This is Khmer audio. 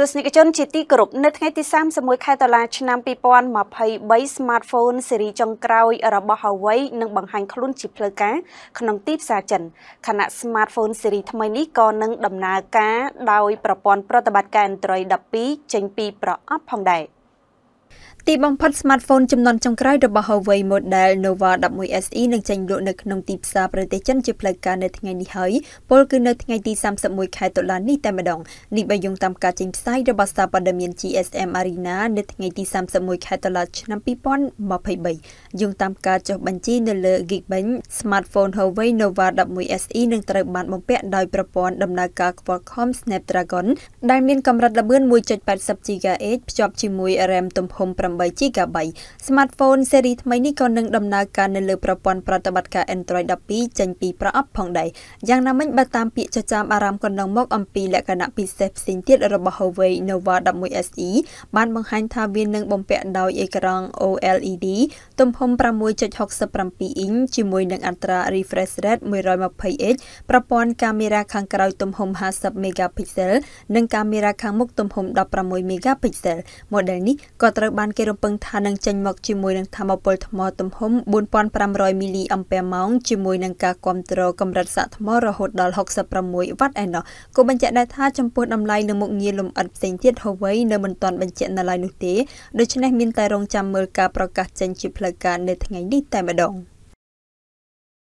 ទស្សនិកជនជាទីគោរពនៅថ្ងៃទី31ខែតុលាឆ្នាំ2023 smartphone ស៊េរីចុងក្រោយរបស់ Huawei នឹងបង្ហាញខ្លួនជាផ្លូវការក្នុងទីផ្សារចិនខណៈ smartphone ស៊េរីថ្មីនេះក៏នឹងដំណើរការដោយប្រព័ន្ធប្រតិបត្តិការ Android 12ចេញពីប្រអប់ផងដែរទីបំផុត smartphone ចំនួនចុងក្រោយរបស់ Huawei Model Nova 11 SE នឹងចេញលក់នៅក្នុងទីផ្សារប្រទេសចិនជាផ្លូវការនៅថ្ងៃនេះហើយពលគឺនៅថ្ងៃទី31ខែតុលានេះតែម្ដងនេះបើយោងតាមការចេញផ្សាយរបស់សារព័ត៌មាន GSM Arena នៅថ្ងៃទី31ខែតុលាឆ្នាំ2023យោងតាមការចុះបញ្ជីនៅលើ Geekbench smartphone Huawei Nova 11 SE នឹងត្រូវបានបំពាក់ដោយប្រព័ន្ធដំណើរការ Qualcomm Snapdragon ដែលមានកម្រិតល្បឿន1.80 GHz ភ្ជាប់ជាមួយ RAM ទំហំ 8GB Smartphone ស៊េរីថ្មីនេះក៏នឹងដំណើរការនៅលើប្រព័ន្ធប្រតិបត្តិការ Android 12ចេញពីប្រអប់ផងដែរយ៉ាងណាមិញបើតាមពាក្យចចាមអារ៉ាមកន្លងមកអំពីលក្ខណៈពិសេសផ្សេងទៀតរបស់ Huawei Nova 11 SE បានបង្ហាញថាវានឹងបំពាក់ដោយអេក្រង់ OLED ទំហំ6.67អ៊ីនជាមួយនឹងអត្រា refresh rate 120Hz ប្រព័ន្ធកាមេរ៉ាខាងក្រោយទំហំ 50MP និងកាមេរ៉ាខាងមុខទំហំ 16MP ម៉ូដែលនេះក៏ត្រូវបានគេរំពឹងថានឹងចេញមកជាមួយនឹងធម្មពលថ្មទំហំ4500មីលីអំពែម៉ោងជាមួយនឹងការគ្រប់គ្រងកម្រិតសាកថ្មរហូតដល់66វ៉ាត់ឯណោះគូបញ្ជាក់ដែរថាចំពោះតម្លៃលើមុខងារលំអិតផ្សេងទៀត Huawei នៅមិនទាន់បញ្ជាក់នៅឡើយនោះទេដូច្នេះមានតែរងចាំមើលការប្រកាសចេញជាផ្លូវការនៅថ្ងៃនេះតែម្ដង។